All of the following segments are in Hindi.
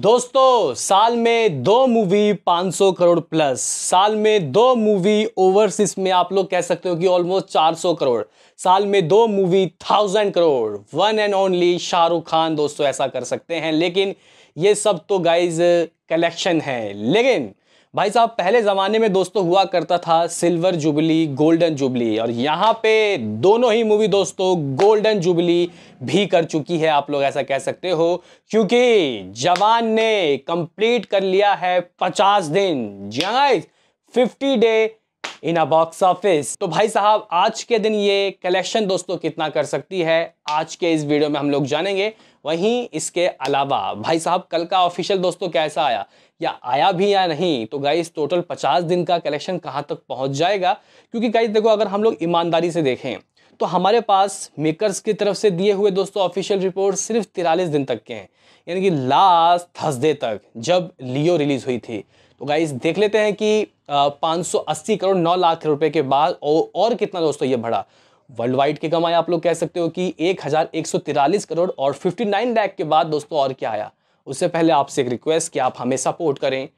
दोस्तों साल में दो मूवी 500 करोड़ प्लस साल में दो मूवी ओवरसीज में आप लोग कह सकते हो कि ऑलमोस्ट 400 करोड़ साल में दो movie thousand crore one and only Shahrukh Khan दोस्तों ऐसा कर सकते हैं लेकिन ये सब तो गाइज कलेक्शन है लेकिन भाई साहब पहले ज़माने में दोस्तों हुआ करता था सिल्वर जुबली गोल्डन जुबली और यहाँ पे दोनों ही मूवी दोस्तों गोल्डन जुबली भी कर चुकी है आप लोग ऐसा कह सकते हो क्योंकि जवान ने कंप्लीट कर लिया है पचास दिन जी fifty day in a box office तो भाई साहब आज के दिन ये कलेक्शन दोस्तों कितना कर सकती है आज के इस वीडियो में हम लोग जानेंगे वहीं इसके अलावा भाई साहब कल का ऑफिशियल दोस्तों कैसा आया या आया भी या नहीं तो गाइस टोटल पचास दिन का कलेक्शन कहाँ तक पहुँच जाएगा क्योंकि गाइस देखो अगर हम लोग ईमानदारी से देखें तो हमारे पास मेकर्स की तरफ से दिए हुए दोस्तों ऑफिशियल रिपोर्ट सिर्फ तिरालीस दिन तक के हैं यानी कि लास्ट थर्सडे तक जब लियो रिलीज़ हुई थी तो गाइस देख लेते हैं कि पाँच करोड़ नौ लाख रुपए के बाद और कितना दोस्तों ये बढ़ा वर्ल्ड वाइड की कमाई आप लोग कह सकते हो कि एक हज़ार एक सौ तिरालीस करोड़ और फिफ्टी नाइन लैख के बाद दोस्तों और क्या आया उससे पहले आपसे एक रिक्वेस्ट कि आप हमें सपोर्ट करें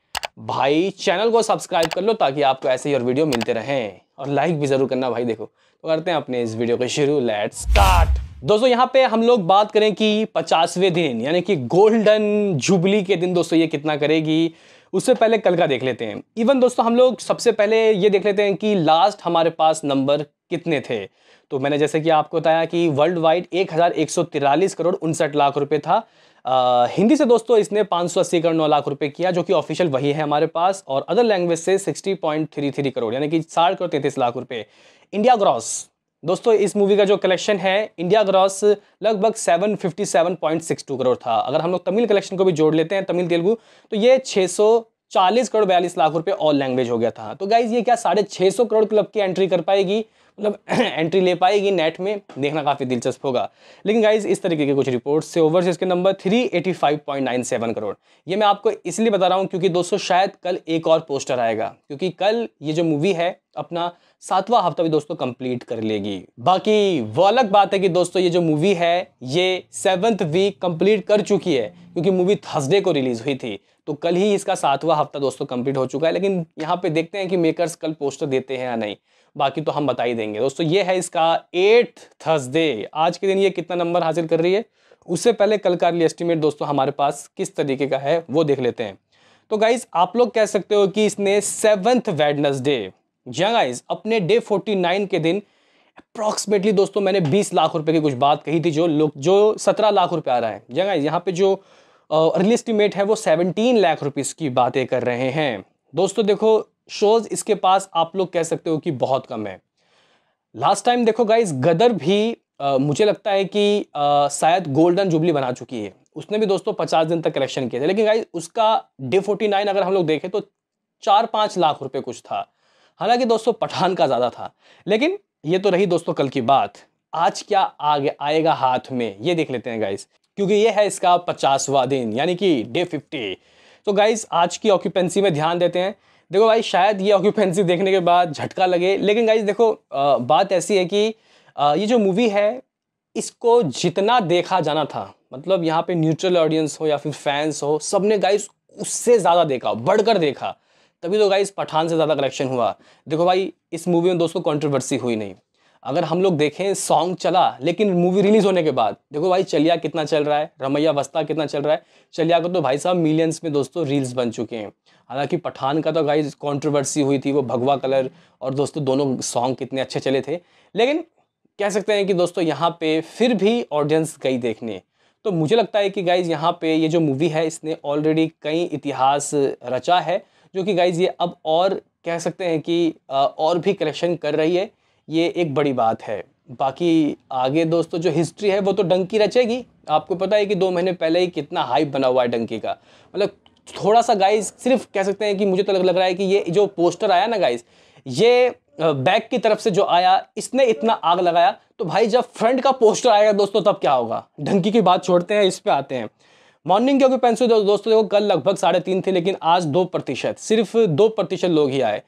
भाई चैनल को सब्सक्राइब कर लो ताकि आपको ऐसे ही और वीडियो मिलते रहें और लाइक भी ज़रूर करना भाई देखो तो करते हैं अपने इस वीडियो को शुरू लेट स्टार्ट दोस्तों यहाँ पे हम लोग बात करें कि पचासवें दिन यानी कि गोल्डन जुबली के दिन दोस्तों ये कितना करेगी उससे पहले कल का देख लेते हैं इवन दोस्तों हम लोग सबसे पहले ये देख लेते हैं कि लास्ट हमारे पास नंबर कितने थे तो मैंने जैसे कि आपको बताया कि वर्ल्ड वाइड एक करोड़ उनसठ लाख रुपए था आ, हिंदी से दोस्तों इसने 580 करोड़ नौ लाख रुपए किया जो कि ऑफिशियल वही है हमारे पास और अदर लैंग्वेज से 60.33 करोड़ यानी कि साठ करोड़ तैंतीस लाख रुपए इंडिया ग्रॉस दोस्तों इस मूवी का जो कलेक्शन है इंडिया ग्रॉस लगभग 757.62 करोड़ था अगर हम लोग तमिल कलेक्शन को भी जोड़ लेते हैं तमिल तेलुगू तो ये 640 करोड़ बयालीस लाख रुपए ऑल लैंग्वेज हो गया था तो गाइज ये क्या साढ़े छः सौ करोड़ क्लब की एंट्री कर पाएगी मतलब एंट्री ले पाएगी नेट में देखना काफ़ी दिलचस्प होगा लेकिन गाइज इस तरीके के कुछ रिपोर्ट्स से ओवरसीज के नंबर 385.97 करोड़ ये मैं आपको इसलिए बता रहा हूँ क्योंकि दोस्तों शायद कल एक और पोस्टर आएगा क्योंकि कल ये जो मूवी है अपना सातवां हफ्ता भी दोस्तों कंप्लीट कर लेगी बाकी वो अलग बात है कि दोस्तों ये जो मूवी है ये सेवंथ वीक कंप्लीट कर चुकी है क्योंकि मूवी थर्सडे को रिलीज हुई थी तो कल ही इसका सातवां हफ्ता दोस्तों कंप्लीट हो चुका है लेकिन यहाँ पे देखते हैं कि मेकर्स कल पोस्टर देते हैं या नहीं बाकी तो हम बता ही देंगे दोस्तों ये है इसका एट थर्सडे आज के दिन ये कितना नंबर हासिल कर रही है उससे पहले कल का अर्ली एस्टिमेट दोस्तों हमारे पास किस तरीके का है वो देख लेते हैं तो गाइज आप लोग कह सकते हो कि इसने सेवंथ वेडनसडे या अपने डे 49 के दिन अप्रॉक्सीमेटली दोस्तों मैंने 20 लाख रुपए की कुछ बात कही थी जो लोग जो 17 लाख रुपए आ रहा है या यहाँ पे जो अर्ली एस्टिमेट है वो 17 लाख रुपीस की बातें कर रहे हैं दोस्तों देखो शोज़ इसके पास आप लोग कह सकते हो कि बहुत कम है लास्ट टाइम देखो गाइज गदर भी आ, मुझे लगता है कि शायद गोल्डन जुबली बना चुकी है उसने भी दोस्तों पचास दिन तक कलेक्शन किया था लेकिन गाइज उसका डे फोर्टी नाइन अगर हम लोग देखें तो चार पाँच लाख रुपये कुछ था हालांकि दोस्तों पठान का ज़्यादा था लेकिन ये तो रही दोस्तों कल की बात आज क्या आगे आएगा हाथ में ये देख लेते हैं गाइस क्योंकि ये है इसका पचासवा दिन यानी कि डे फिफ्टी तो गाइस आज की ऑक्यूपेंसी में ध्यान देते हैं देखो भाई शायद ये ऑक्यूपेंसी देखने के बाद झटका लगे लेकिन गाइस देखो आ, बात ऐसी है कि आ, ये जो मूवी है इसको जितना देखा जाना था मतलब यहाँ पे न्यूट्रल ऑडियंस हो या फिर फैंस हो सब ने गाइस उससे ज़्यादा देखा बढ़कर देखा तभी तो गाइस पठान से ज़्यादा कलेक्शन हुआ देखो भाई इस मूवी में दोस्तों कॉन्ट्रोवर्सी हुई नहीं अगर हम लोग देखें सॉन्ग चला लेकिन मूवी रिलीज़ होने के बाद देखो भाई चलिया कितना चल रहा है रमैया वस्ता कितना चल रहा है चलिया का तो भाई साहब मिलियंस में दोस्तों रील्स बन चुके हैं हालांकि पठान का तो गाइज कंट्रोवर्सी हुई थी वो भगवा कलर और दोस्तों दोनों सॉन्ग कितने अच्छे चले थे लेकिन कह सकते हैं कि दोस्तों यहाँ पर फिर भी ऑडियंस गई देखने तो मुझे लगता है कि गाइज यहाँ पे ये जो मूवी है इसने ऑलरेडी कई इतिहास रचा है जो कि गाइज़ ये अब और कह सकते हैं कि और भी कलेक्शन कर रही है ये एक बड़ी बात है बाकी आगे दोस्तों जो हिस्ट्री है वो तो डंकी रचेगी आपको पता है कि दो महीने पहले ही कितना हाइप बना हुआ है डंकी का मतलब थोड़ा सा गाइस सिर्फ कह सकते हैं कि मुझे तो लग रहा है कि ये जो पोस्टर आया ना गाइस ये बैक की तरफ से जो आया इसने इतना आग लगाया तो भाई जब फ्रंट का पोस्टर आएगा दोस्तों तब क्या होगा डंकी की बात छोड़ते हैं इस पर आते हैं मॉर्निंग की ऑक्यूपेंसी दोस्तों देखो कल लगभग साढ़े तीन थी लेकिन आज दो प्रतिशत सिर्फ दो प्रतिशत लोग ही आए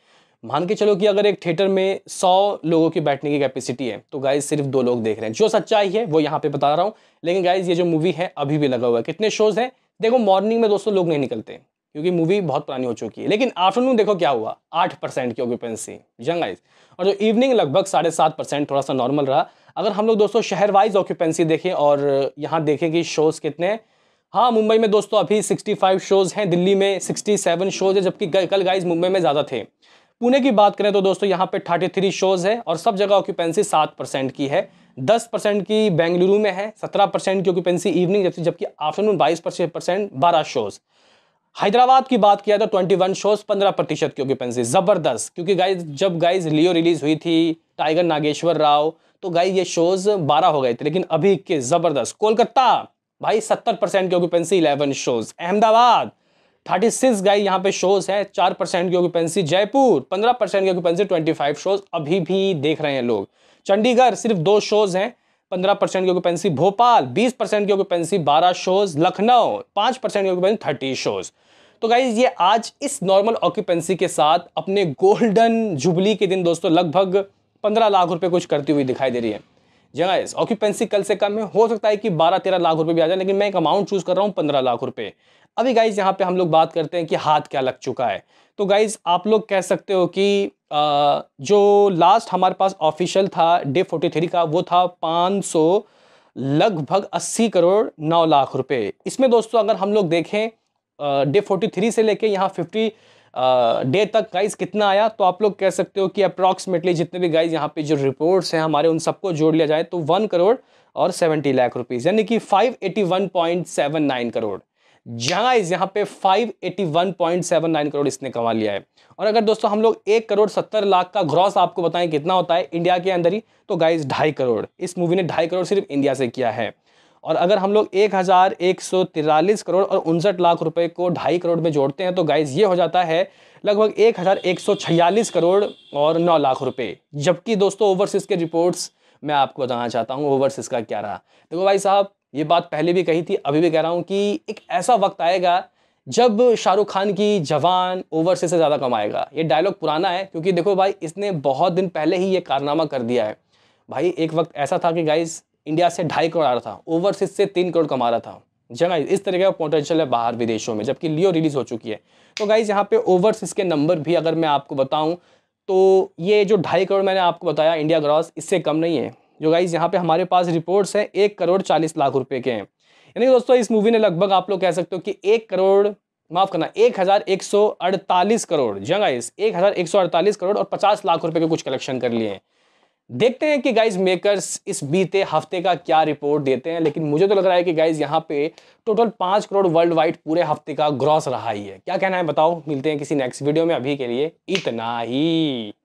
मान के चलो कि अगर एक थिएटर में सौ लोगों की बैठने की कैपेसिटी है तो गाइज सिर्फ दो लोग देख रहे हैं जो सच्चाई है वो यहाँ पे बता रहा हूँ लेकिन गाइज ये जो मूवी है अभी भी लगा हुआ है कितने शोज हैं देखो मॉर्निंग में दोस्तों लोग नहीं निकलते क्योंकि मूवी बहुत पुरानी हो चुकी है लेकिन आफ्टरनून देखो क्या हुआ आठ परसेंट की ऑक्यूपेंसी यंग आइज और जो इवनिंग लगभग साढ़े सात परसेंट थोड़ा सा नॉर्मल रहा अगर हम लोग दोस्तों शहर वाइज ऑक्यूपेंसी देखें और यहाँ देखें कि शोज कितने हैं हाँ मुंबई में दोस्तों अभी 65 शोज़ हैं दिल्ली में 67 शोज़ है जबकि कल गाइज मुंबई में ज़्यादा थे पुणे की बात करें तो दोस्तों यहाँ पे 33 शोज़ है और सब जगह ऑक्यूपेंसी 7 परसेंट की है 10 परसेंट की बेंगलुरु में है 17 परसेंट की ऑक्यूपेंसी इवनिंग जबकि जबकि आफ्टरनून 22 परसेंट बारह शोज़ हैदराबाद की बात किया तो ट्वेंटी शोज पंद्रह प्रतिशत की ऑक्यूपेंसी ज़बरदस्त क्योंकि गाइज जब गाइज लियो रिलीज़ हुई थी टाइगर नागेश्वर राव तो गाइज ये शोज़ बारह हो गए थे लेकिन अभी इक्कीस ज़बरदस्त कोलकाता भाई सत्तर परसेंट की occupancy eleven shows Ahmedabad thirty six गाई यहाँ पे शोज है चार परसेंट की ऑक्यूपेंसी जयपुर पंद्रह परसेंट की ऑक्यूपेंसी ट्वेंटी फाइव शोज अभी भी देख रहे हैं लोग चंडीगढ़ सिर्फ दो शोज हैं पंद्रह परसेंट की ऑक्यूपेंसी भोपाल बीस परसेंट की ऑक्यूपेंसी बारह शोज लखनऊ पाँच परसेंट की ऑक्यूपेंसी थर्टी शोज तो गाई ये आज इस नॉर्मल ऑक्यूपेंसी के साथ अपने गोल्डन जुबली के दिन दोस्तों लगभग पंद्रह लाख रुपये कुछ करती हुई दिखाई दे रही है जगह इस ऑक्यूपेंसी कल से कम है हो सकता है कि बारह तेरह लाख रुपए भी आ जाए लेकिन मैं एक अमाउंट चूज कर रहा हूँ पंद्रह लाख रुपए अभी गाइज यहाँ पे हम लोग बात करते हैं कि हाथ क्या लग चुका है तो गाइज आप लोग कह सकते हो कि आ, जो लास्ट हमारे पास ऑफिशियल था डे फोर्टी थ्री का वो था पाँच सौ लगभग अस्सी करोड़ नौ लाख रुपए इसमें दोस्तों अगर हम लोग देखें डे फोर्टी थ्री से लेके यहाँ फिफ्टी डे तक गाइस कितना आया तो आप लोग कह सकते हो कि अप्रॉक्सीमेटली जितने भी गाइस यहाँ पे जो रिपोर्ट्स हैं हमारे उन सबको जोड़ लिया जाए तो वन करोड़ और सेवेंटी लाख रुपीज़ यानी कि five eighty one point seven nine crore जहाँ इस यहाँ पे five eighty one point seven nine crore इसने कमा लिया है और अगर दोस्तों हम लोग एक करोड़ सत्तर लाख का ग्रॉस आपको बताएं कितना होता है इंडिया के अंदर ही तो गाइज ढाई करोड़ इस मूवी ने ढाई करोड़ सिर्फ इंडिया से किया है और अगर हम लोग एक हज़ार एक सौ तिरालीस करोड़ और उनसठ लाख रुपए को ढाई करोड़ में जोड़ते हैं तो गाइज ये हो जाता है लगभग एक हज़ार एक सौ छियालीस करोड़ और नौ लाख रुपए जबकि दोस्तों ओवरसीज़ के रिपोर्ट्स मैं आपको बताना चाहता हूँ ओवरसीज़ का क्या रहा देखो भाई साहब ये बात पहले भी कही थी अभी भी कह रहा हूँ कि एक ऐसा वक्त आएगा जब शाहरुख खान की जवान ओवरसीज से ज़्यादा कमाएगा ये डायलॉग पुराना है क्योंकि देखो भाई इसने बहुत दिन पहले ही ये कारनामा कर दिया है भाई एक वक्त ऐसा था कि गाइज इंडिया से ढाई करोड़ आ रहा था ओवरसीज से तीन करोड़ कमा रहा था जगह इस तरह का पोटेंशियल है बाहर विदेशों में जबकि लियो रिलीज़ हो चुकी है तो गाइज़ यहाँ पे ओवरसीज के नंबर भी अगर मैं आपको बताऊँ तो ये जो ढाई करोड़ मैंने आपको बताया इंडिया ग्रॉस इससे कम नहीं है जो गाइज़ यहाँ पे हमारे पास रिपोर्ट्स हैं एक करोड़ चालीस लाख रुपए के हैं यानी दोस्तों इस मूवी ने लगभग आप लोग कह सकते हो कि एक करोड़ माफ़ करना एक हज़ार एक सौ अड़तालीस करोड़ जंग आइज़ एक हज़ार एक सौ अड़तालीस करोड़ और पचास लाख रुपए के कुछ कलेक्शन कर लिए हैं देखते हैं कि गाइज मेकर्स इस बीते हफ्ते का क्या रिपोर्ट देते हैं लेकिन मुझे तो लग रहा है कि गाइज यहाँ पे टोटल पाँच करोड़ वर्ल्ड वाइड पूरे हफ्ते का ग्रॉस रहा ही है क्या कहना है बताओ मिलते हैं किसी नेक्स्ट वीडियो में अभी के लिए इतना ही